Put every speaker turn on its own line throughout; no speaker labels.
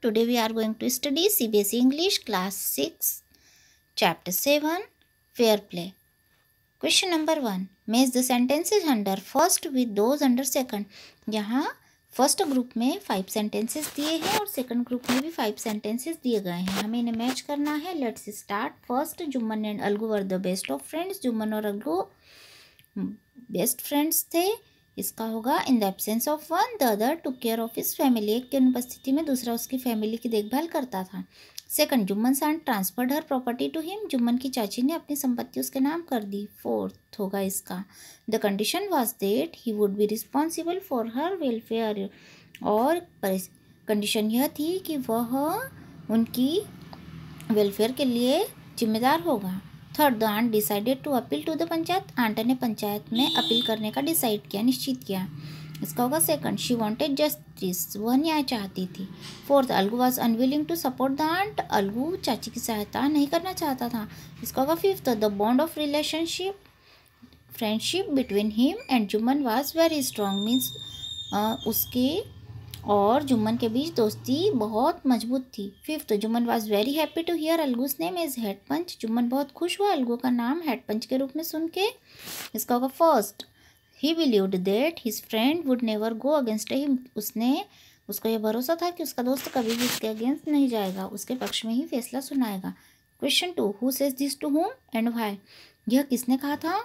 today we are going to study cbse english class 6 chapter 7 fair play question number 1 match the sentences under first with those under second yahan first group में five sentences दिए हैं और second group में भी five sentences दिए गए हैं हमें इन्हें मैच करना है let's start first Jumman and Algu were the best of friends Jumman और अलगू बेस्ट फ्रेंड्स थे इसका होगा in the absence of one the other to care of his family एक की अनुपस्थिति में दूसरा उसकी फैमिली की देखभाल करता था सेकंड जुम्मन सान transferred her property to him Jumman की चाची ने अपनी संपत्ति उसके नाम कर दी फोर्थ होगा इसका the condition was that he would be responsible for her welfare और कंडीशन यह थी कि वह उनकी वेलफेयर के लिए जिम्मेदार होगा third the aunt decided to appeal to the panchayat aunt ने पंचायत में अपील करने का डिसाइड किया निश्चित किया इसका होगा सेकंड शी वांटेड जस्टिस वह न्याय चाहती थी fourth Algu was unwilling to support the aunt Algu चाची की सहायता नहीं करना चाहता था इसका होगा fifth the bond of relationship friendship between him and Jumman was very strong means उसके और जुम्मन के बीच दोस्ती बहुत मजबूत थी fifth Jumman was very happy to hear Algu's name is head panch Jumman बहुत खुश हुआ अलगू का नाम हेड पंच के रूप में सुन के इसका होगा first he believed that his friend would never go against him उसने उसको यह भरोसा था कि उसका दोस्त कभी भी उसके अगेंस्ट नहीं जाएगा उसके पक्ष में ही फैसला सुनाएगा question to who says this to whom and why यह किसने कहा था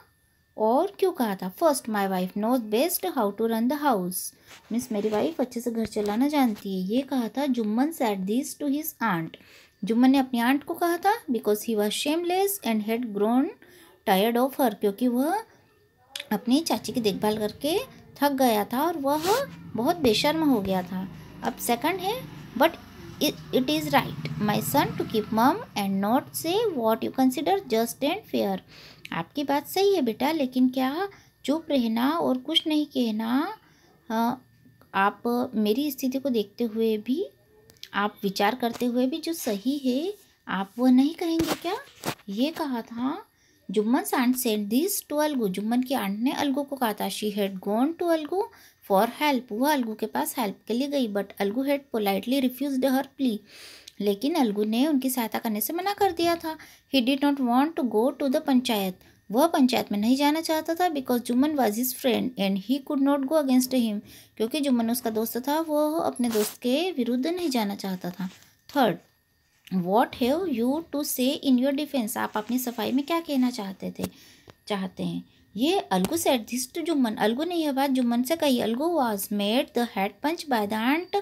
और क्यों कहा था first my wife knows best how to run the house मिस मेरी वाइफ अच्छे से घर चलाना जानती है ये कहा था Jumman said this to his aunt Jumman ने अपनी आंट को कहा था because he was shameless and had grown tired of her क्योंकि वह अपनी चाची की देखभाल करके थक गया था और वह बहुत बेशर्म हो गया था अब सेकंड है but it is right my son to keep mum and not say what you consider just and fair आपकी बात सही है बेटा लेकिन क्या चुप रहना और कुछ नहीं कहना आप मेरी स्थिति को देखते हुए भी आप विचार करते हुए भी जो सही है आप वो नहीं कहेंगे क्या ये कहा था Jumman aunt sent this to Algu Jumman की आंट ने अलगू को कहा था she had gone to Algu for help वह अलगू के पास हेल्प के लिए गई but Algu had politely refuse her plea लेकिन अलगू ने उनकी सहायता करने से मना कर दिया था he did not want to go to the panchayat वह पंचायत में नहीं जाना चाहता था because Jumman was his friend and he could not go against him क्योंकि जुम्मन उसका दोस्त था वो अपने दोस्त के विरुद्ध नहीं जाना चाहता था third what have you to say in your defence आप अपनी सफाई में क्या कहना चाहते थे चाहते हैं ये अलगू से एडजिस्ट जो मन अलगू ने यह बात जो मन से कही Algu was made the head panch by the aunt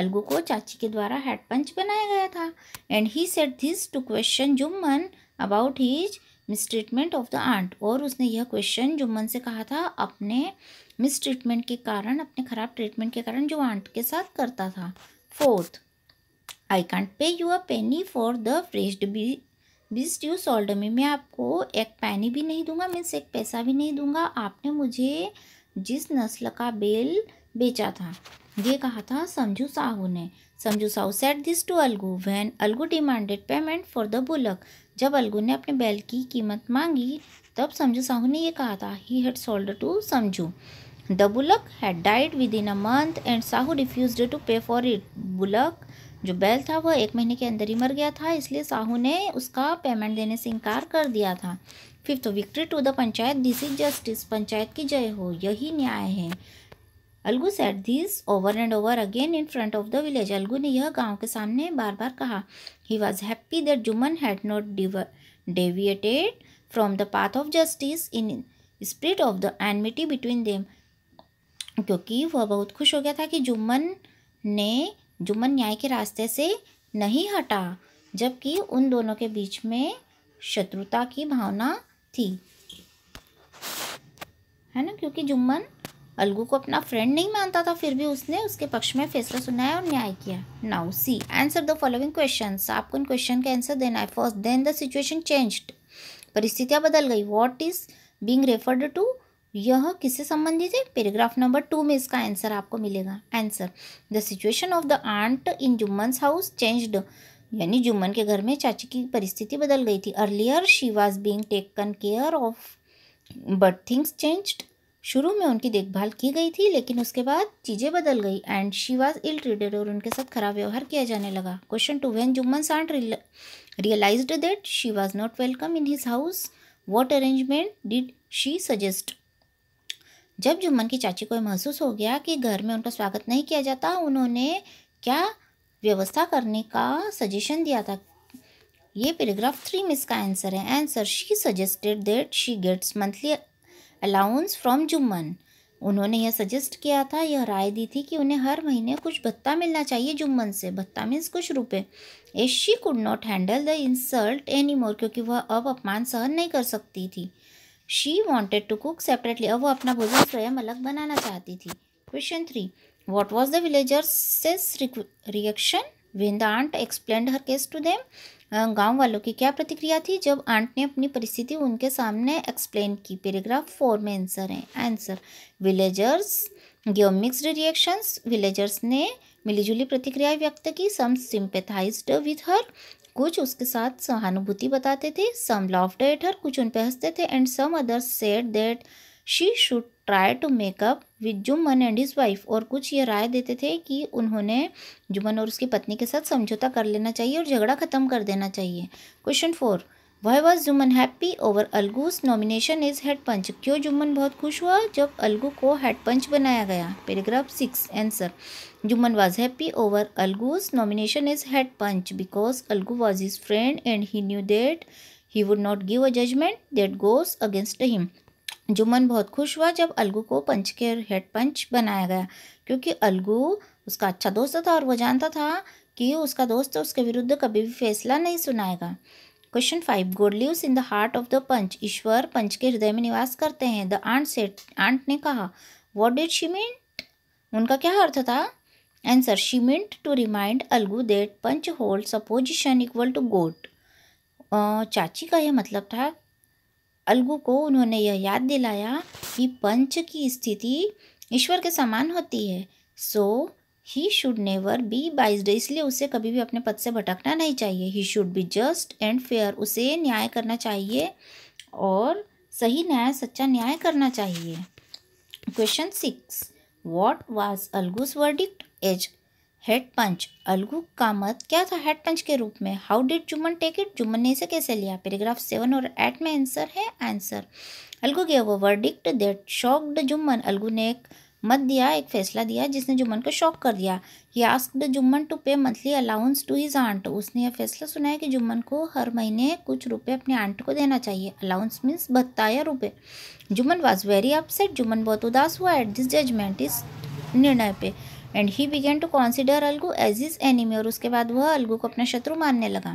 Algu को चाची के द्वारा हेड पंच बनाया गया था and he said this to question Jumman about his mistreatment of the aunt और उसने यह क्वेश्चन जुम्मन से कहा था अपने मिसट्रीटमेंट के कारण अपने खराब ट्रीटमेंट के कारण जो आंट के साथ करता था fourth I can't pay you a penny for the fresh beast you sold में मैं आपको एक पैनी भी नहीं दूंगा मीन्स एक पैसा भी नहीं दूंगा आपने मुझे जिस नस्ल का बेल बेचा था ये कहा था समझू साहू ने Samjhu Sahu said this to Algu when Algu demanded payment for the bullock जब अलगू ने अपने बैल की कीमत मांगी तब समझू साहू ने ये कहा था he had sold to Samjhu the bullock had died within a month and Sahu refuse to pay for it bullock जो बैल था वह एक महीने के अंदर ही मर गया था इसलिए साहू ने उसका पेमेंट देने से इनकार कर दिया था fifth victory to the panchayat this is justice panchayat की जय हो यही न्याय है Algu said this over and over again in front of the village Algu ने यह गांव के सामने बार बार कहा he was happy that Jumman had not deviated from the path of justice in spirit of the enmity between them क्योंकि वह बहुत खुश हो गया था कि जुम्मन ने जुम्मन न्याय के रास्ते से नहीं हटा जबकि उन दोनों के बीच में शत्रुता की भावना थी है ना क्योंकि जुम्मन अलगू को अपना फ्रेंड नहीं मानता था फिर भी उसने उसके पक्ष में फैसला सुनाया और न्याय किया now see answer the following question आपको इन क्वेश्चन का आंसर देना है first then the situation changed परिस्थितियाँ बदल गई what is being referred to यह किससे संबंधित है पैराग्राफ नंबर टू में इसका आंसर आपको मिलेगा answer the situation of the aunt in Jumman's house changed यानी जुम्मन के घर में चाची की परिस्थिति बदल गई थी earlier she was being taken care of but things changed शुरू में उनकी देखभाल की गई थी लेकिन उसके बाद चीज़ें बदल गई and she was ill treated और उनके साथ खराब व्यवहार किया जाने लगा question to when Jumman aunt realize that she was not welcome in his house what arrangement did she suggest जब जुम्मन की चाची को महसूस हो गया कि घर में उनका स्वागत नहीं किया जाता उन्होंने क्या व्यवस्था करने का सजेशन दिया था ये पैराग्राफ थ्री में इसका आंसर है answer she suggested that she gets monthly allowance from Jumman उन्होंने यह सजेस्ट किया था यह राय दी थी कि उन्हें हर महीने कुछ भत्ता मिलना चाहिए जुम्मन से भत्ता मीन्स कुछ रुपए ए she could not handle the insult any more क्योंकि वह अब अपमान सहन नहीं कर सकती थी she wanted to cook separately अब वो अपना भोजन स्वयं अलग बनाना चाहती थी question three what was the villagers reaction when the aunt explain her case to them गांव वालों की क्या प्रतिक्रिया थी जब आंट ने अपनी परिस्थिति उनके सामने एक्सप्लेन की पैराग्राफ फोर में आंसर है answer villagers give mixed reactions villagers ने मिलीजुली प्रतिक्रिया व्यक्त की सम सिंपेथाइज विथ हर कुछ उसके साथ सहानुभूति बताते थे सम लव डेट हर कुछ उन पर हंसते थे and some others said that she should try to make up with Jumman and his wife और कुछ ये राय देते थे कि उन्होंने जुम्मन और उसकी पत्नी के साथ समझौता कर लेना चाहिए और झगड़ा ख़त्म कर देना चाहिए question four why was Jumman happy over Algu's nomination is head panch क्यों जुम्मन बहुत खुश हुआ जब अलगू को हेड पंच बनाया गया paragraph six answer Juman was happy over Algu's nomination as head punch because Algu was his friend and he knew that he would not give a judgment that goes against him. Juman बहुत खुश हुआ जब अलगू को पंच के head panch बनाया गया क्योंकि अलगू उसका अच्छा दोस्त था और वो जानता था कि उसका दोस्त उसके विरुद्ध कभी भी फैसला नहीं सुनाएगा question five God live in the heart of the panch ईश्वर पंच के हृदय में निवास करते हैं द आंट सेट आंट ने कहा वॉट डिड शी मीन उनका क्या अर्थ था Answer. She meant to remind Algu that Panch holds a position equal to goat. चाची का यह मतलब था अलगू को उन्होंने यह याद दिलाया कि पंच की स्थिति ईश्वर के समान होती है so he should never be biased इसलिए उसे कभी भी अपने पद से भटकना नहीं चाहिए he should be just and fair उसे न्याय करना चाहिए और सही न्याय सच्चा न्याय करना चाहिए question six what was Algu's verdict as head panch Algu का मत क्या था हेड पंच के रूप में how did Juman take it Juman ने इसे कैसे लिया पैराग्राफ सेवन और एट में आंसर है आंसर अलगू गया वो verdict that shocked Jumman Algu ने एक मत दिया एक फैसला दिया जिसने जुम्मन को शॉक कर दिया he asked Jumman to pay monthly allowance to his aunt उसने यह फैसला सुनाया कि जुम्मन को हर महीने कुछ रुपए अपने आंट को देना चाहिए अलाउंस मीन्स भत्ता या रुपये Jumman was very upset Jumman बहुत उदास हुआ एट दिस जजमेंट इस निर्णय पे and he began to consider Algu as his enemy और उसके बाद वह अलगू को अपना शत्रु मानने लगा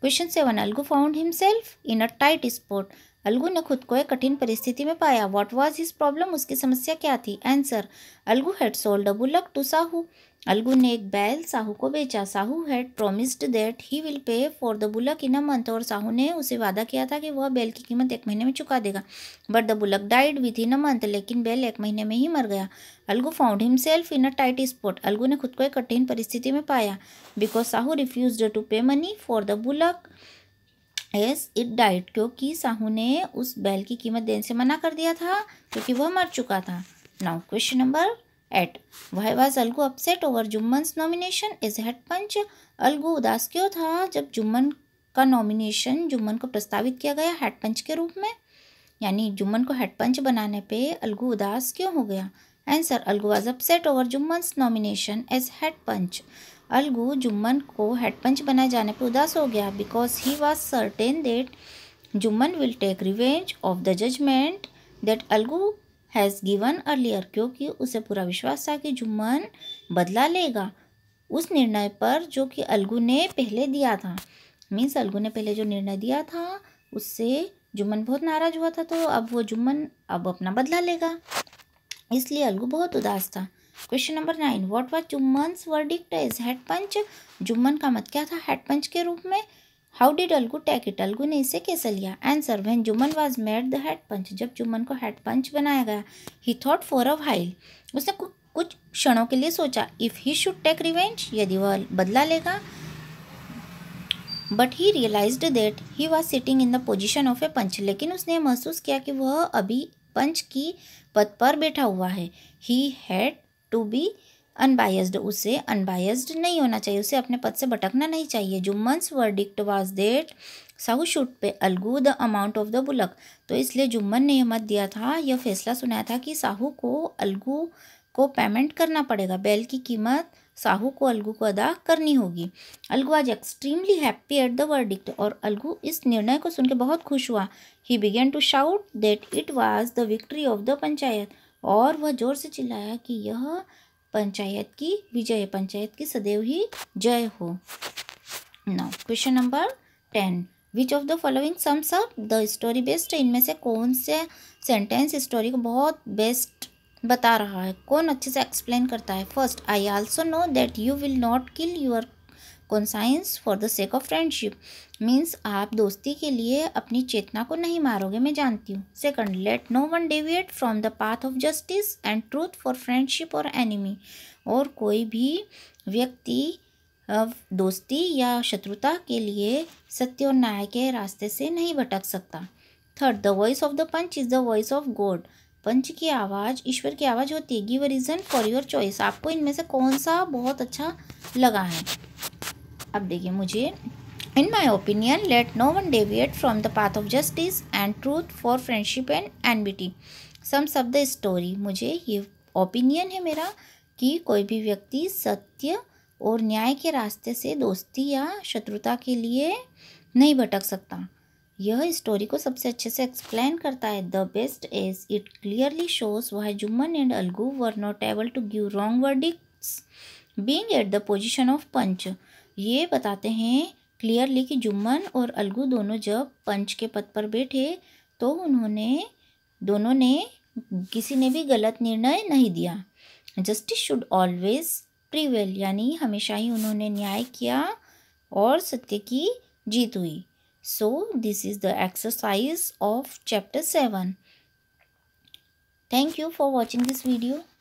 question seven Algu found himself in a tight spot Algu ने खुद को एक कठिन परिस्थिति में पाया व्हाट वाज हिज प्रॉब्लम उसकी समस्या क्या थी answer Algu had sold a bullock to Sahu Algu ने एक बैल साहू को बेचा Sahu had promised that he will pay for the bullock in a month और साहू ने उसे वादा किया था कि वह बैल की कीमत एक महीने में चुका देगा but the bullock died within a month लेकिन बैल एक महीने में ही मर गया Algu found himself in a tight spot Algu ने खुद को एक कठिन परिस्थिति में पाया because Sahu refuse to pay money for the bullock as it died क्योंकि साहू ने उस बैल की कीमत देने से मना कर दिया था क्योंकि वह मर चुका था now question number eight why was Algu upset over Jumman nomination is head panch Algu उदास क्यों था जब जुम्मन का नॉमिनेशन जुम्मन को प्रस्तावित किया गया हेड पंच के रूप में यानी जुम्मन को हेड पंच बनाने पे अलगू उदास क्यों हो गया answer Algu was upset over Jumman nomination as head panch Algu Jumman को हेडपंच बनाए जाने पर उदास हो गया because he was certain that Jumman will take revenge of the judgement that Algu has given earlier क्योंकि उसे पूरा विश्वास था कि जुम्मन बदला लेगा उस निर्णय पर जो कि अलगू ने पहले दिया था मीन्स अलगू ने पहले जो निर्णय दिया था उससे जुम्मन बहुत नाराज़ हुआ था तो अब वो जुम्मन अब अपना बदला लेगा इसलिए अलगू बहुत उदास था question number nine what was Jumman's verdict is head panch Jumman का मत क्या था हेड पंच के रूप में how did Algu take it Algu ने इसे कैसे लिया answer when Jumman was made the head panch जब जुम्मन को हेड पंच बनाया गया he thought for a while उसने कुछ क्षणों के लिए सोचा if he should take revenge यदि वह बदला लेगा but he realize that he was sitting in the position of a panch लेकिन उसने महसूस किया कि वह अभी पंच की पद पर बैठा हुआ है he had to be unbiased उसे अनबायस्ड नहीं होना चाहिए उसे अपने पद से भटकना नहीं चाहिए Jumman's verdict was that Sahu should pay Algu the amount of the bullock तो इसलिए जुम्मन ने यह मत दिया था यह फैसला सुनाया था कि साहू को अलगू को पेमेंट करना पड़ेगा बैल की कीमत साहू को अलगू को अदा करनी होगी अलगू आज extremely happy at the verdict और अलगू इस निर्णय को सुनकर बहुत खुश हुआ he began to shout that it was the victory of the panchayat और वह ज़ोर से चिल्लाया कि यह पंचायत की विजय पंचायत की सदैव ही जय हो नौ question number ten which of the following sums up the story best इनमें से कौन से सेंटेंस स्टोरी को बहुत बेस्ट बता रहा है कौन अच्छे से एक्सप्लेन करता है first I also know that you will not kill your conscience science for the sake of friendship means आप दोस्ती के लिए अपनी चेतना को नहीं मारोगे मैं जानती हूँ second let no one deviate from the path of justice and truth for friendship और एनिमी और कोई भी व्यक्ति दोस्ती या शत्रुता के लिए सत्य और न्याय के रास्ते से नहीं भटक सकता third the voice of the panch is the voice of God panch की आवाज़ ईश्वर की आवाज़ होती है give a reason for your choice आपको इनमें से कौन सा बहुत अच्छा लगा है अब देखिए मुझे in my opinion let no one deviate from the path of justice and truth for friendship and enmity sum the story मुझे ये ओपिनियन है मेरा कि कोई भी व्यक्ति सत्य और न्याय के रास्ते से दोस्ती या शत्रुता के लिए नहीं भटक सकता यह स्टोरी को सबसे अच्छे से एक्सप्लेन करता है the best is it clearly shows why Jumman and Algu were not able to give wrong verdicts being at the position of panch ये बताते हैं क्लियरली कि जुम्मन और अलगू दोनों जब पंच के पद पर बैठे तो उन्होंने दोनों ने किसी ने भी गलत निर्णय नहीं दिया जस्टिस शुड ऑलवेज प्रिवेल यानी हमेशा ही उन्होंने न्याय किया और सत्य की जीत हुई so this is the exercise of chapter seven thank you for watching this video